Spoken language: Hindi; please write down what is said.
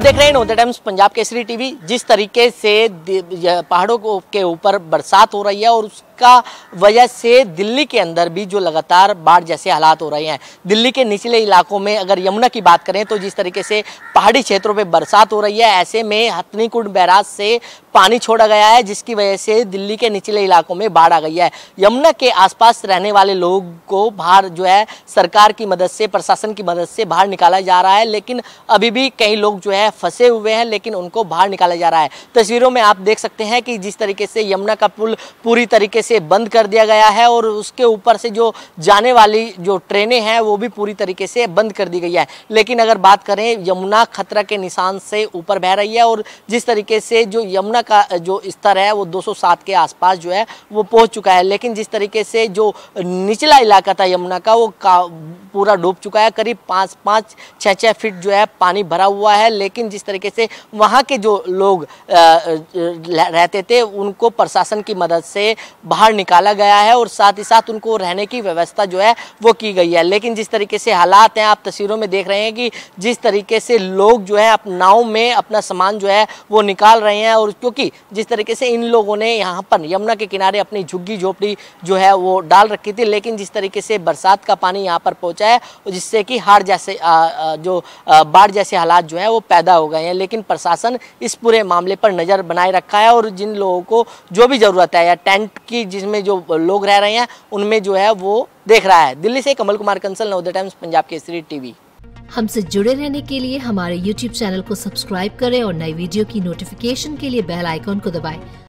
आप देख रहे हैं नोते टाइम्स पंजाब केसरी टीवी जिस तरीके से पहाड़ों को के ऊपर बरसात हो रही है और उसका वजह से दिल्ली के अंदर भी जो लगातार बाढ़ जैसे हालात हो रहे हैं दिल्ली के निचले इलाकों में अगर यमुना की बात करें तो जिस तरीके से पहाड़ी क्षेत्रों पे बरसात हो रही है ऐसे में हथनीकुंड बैराज से पानी छोड़ा गया है जिसकी वजह से दिल्ली के निचले इलाकों में बाढ़ आ गई है यमुना के आसपास रहने वाले लोग को बाहर जो है सरकार की मदद से प्रशासन की मदद से बाहर निकाला जा रहा है लेकिन अभी भी कई लोग जो है फंसे हुए हैं लेकिन उनको बाहर निकाला जा रहा है तस्वीरों में आप देख सकते हैं कि जिस तरीके से यमुना का पुल पूरी तरीके से बंद कर दिया गया है और उसके ऊपर से जो जाने वाली जो ट्रेनें हैं वो भी पूरी तरीके से बंद कर दी गई है लेकिन अगर बात करें यमुना खतरा के निशान से ऊपर बह रही है और जिस तरीके से जो यमुना कोयला का जो स्तर है वो 207 के आसपास जो है वो पहुंच चुका है लेकिन जिस तरीके से जो निचला इलाका था यमुना का वो का पूरा डूब चुका है करीब पाँच पाँच छः छः फीट जो है पानी भरा हुआ है लेकिन जिस तरीके से वहाँ के जो लोग रहते थे उनको प्रशासन की मदद से बाहर निकाला गया है और साथ ही साथ उनको रहने की व्यवस्था जो है वो की गई है लेकिन जिस तरीके से हालात हैं आप तस्वीरों में देख रहे हैं कि जिस तरीके से लोग जो है नाव में अपना सामान जो है वो निकाल रहे हैं और क्योंकि जिस तरीके से इन लोगों ने यहाँ पर यमुना के किनारे अपनी झुग्गी झोपड़ी जो है वो डाल रखी थी लेकिन जिस तरीके से बरसात का पानी यहाँ पर पहुँच है जिससे कि हार जैसे जो बाढ़ जैसे हालात जो हैं वो पैदा हो गए हैं लेकिन प्रशासन इस पूरे मामले पर नज़र बनाए रखा है और जिन लोगों को जो भी ज़रूरत है या टेंट की जिसमें जो लोग रह रहे हैं उनमें जो है वो देख रहा है दिल्ली से कमल कुमार कंसल नवोदय टाइम्स पंजाब केसरी टीवी हमसे जुड़े रहने के लिए हमारे YouTube चैनल को सब्सक्राइब करें और नई वीडियो की नोटिफिकेशन के लिए बेल आइकॉन को दबाएं।